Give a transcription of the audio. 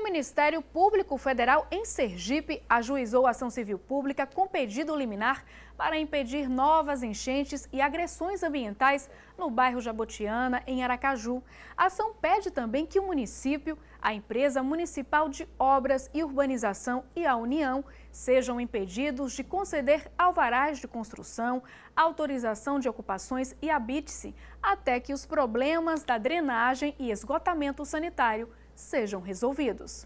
O Ministério Público Federal em Sergipe ajuizou a ação civil pública com pedido liminar para impedir novas enchentes e agressões ambientais no bairro Jabotiana, em Aracaju. A ação pede também que o município, a empresa municipal de obras e urbanização e a União sejam impedidos de conceder alvarás de construção, autorização de ocupações e habite-se, até que os problemas da drenagem e esgotamento sanitário sejam resolvidos.